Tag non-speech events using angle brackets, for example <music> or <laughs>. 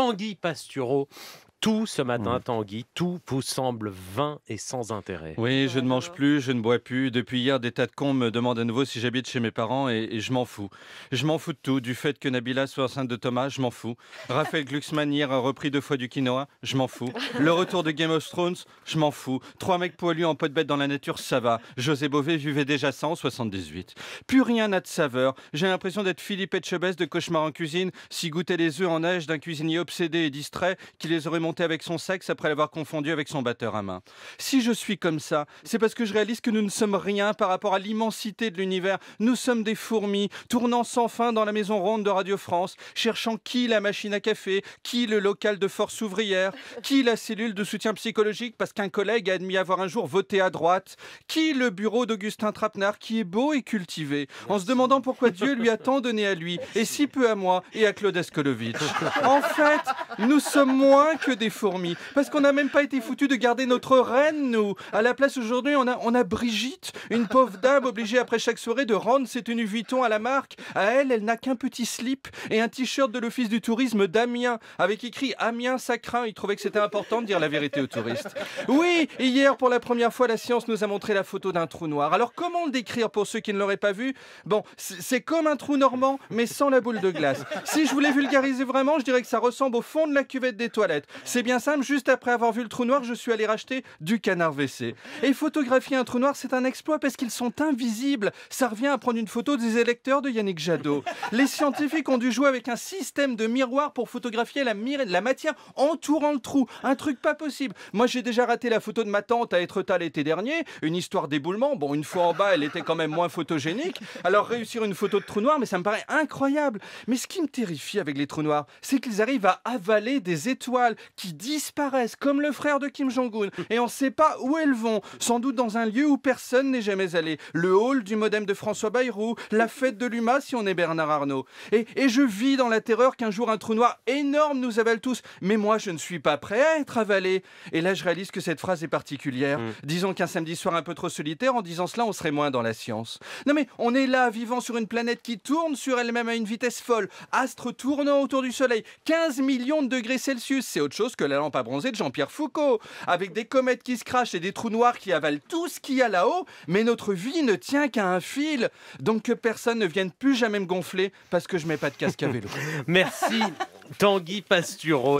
Tanguy Pastureau tout ce matin, Tanguy, tout vous semble vain et sans intérêt. Oui, je ne mange plus, je ne bois plus. Depuis hier, des tas de cons me demandent à nouveau si j'habite chez mes parents et, je m'en fous. Je m'en fous de tout, du fait que Nabila soit enceinte de Thomas, je m'en fous. Raphaël Glucksmann hier a repris deux fois du quinoa, je m'en fous. Le retour de Game of Thrones, je m'en fous. Trois mecs poilus en pot de bête dans la nature, ça va. José Bové vivait déjà ça en 78. Plus rien n'a de saveur. J'ai l'impression d'être Philippe Etchebest de Cauchemar en cuisine, si goûtait les œufs en neige d'un cuisinier obsédé et distrait qui les aurait avec son sexe après l'avoir confondu avec son batteur à main. Si je suis comme ça, c'est parce que je réalise que nous ne sommes rien par rapport à l'immensité de l'univers. Nous sommes des fourmis, tournant sans fin dans la maison ronde de Radio France, cherchant qui la machine à café, qui le local de force ouvrière, qui la cellule de soutien psychologique parce qu'un collègue a admis avoir un jour voté à droite, qui le bureau d'Augustin trappenard qui est beau et cultivé, en se demandant pourquoi Dieu lui a tant donné à lui et si peu à moi et à Claude Escolovitch. En fait, nous sommes moins que des fourmis. Parce qu'on n'a même pas été foutus de garder notre reine, nous. À la place aujourd'hui, on a, on a Brigitte, une pauvre dame obligée après chaque soirée de rendre ses tenues Vuitton à la marque. À elle, elle n'a qu'un petit slip et un t-shirt de l'Office du tourisme d'Amiens, avec écrit Amiens, ça craint. Il trouvait que c'était important de dire la vérité aux touristes. Oui, hier, pour la première fois, la science nous a montré la photo d'un trou noir. Alors, comment le décrire pour ceux qui ne l'auraient pas vu Bon, c'est comme un trou normand, mais sans la boule de glace. Si je voulais vulgariser vraiment, je dirais que ça ressemble au fond de la cuvette des toilettes. C'est bien simple, juste après avoir vu le trou noir, je suis allé racheter du canard WC. Et photographier un trou noir, c'est un exploit parce qu'ils sont invisibles. Ça revient à prendre une photo des électeurs de Yannick Jadot. Les scientifiques ont dû jouer avec un système de miroir pour photographier la, la matière entourant le trou. Un truc pas possible. Moi, j'ai déjà raté la photo de ma tante à Etretat l'été dernier. Une histoire d'éboulement. Bon, une fois en bas, elle était quand même moins photogénique. Alors, réussir une photo de trou noir, mais ça me paraît incroyable. Mais ce qui me terrifie avec les trous noirs, c'est qu'ils arrivent à avancer des étoiles qui disparaissent comme le frère de Kim Jong-un <laughs> et on ne sait pas où elles vont, sans doute dans un lieu où personne n'est jamais allé, le hall du modem de François Bayrou, la <laughs> fête de l'UMA si on est Bernard Arnault. Et, et je vis dans la terreur qu'un jour un trou noir énorme nous avale tous, mais moi je ne suis pas prêt à être avalé. Et là je réalise que cette phrase est particulière. Mm. Disons qu'un samedi soir un peu trop solitaire, en disant cela on serait moins dans la science. Non mais on est là vivant sur une planète qui tourne sur elle-même à une vitesse folle, astre tournant autour du Soleil, 15 millions degrés Celsius. C'est autre chose que la lampe à bronzer de Jean-Pierre Foucault, avec des comètes qui se crachent et des trous noirs qui avalent tout ce qu'il y a là-haut. Mais notre vie ne tient qu'à un fil. Donc que personne ne vienne plus jamais me gonfler parce que je mets pas de casque à vélo. <laughs> Merci Tanguy Pasturo.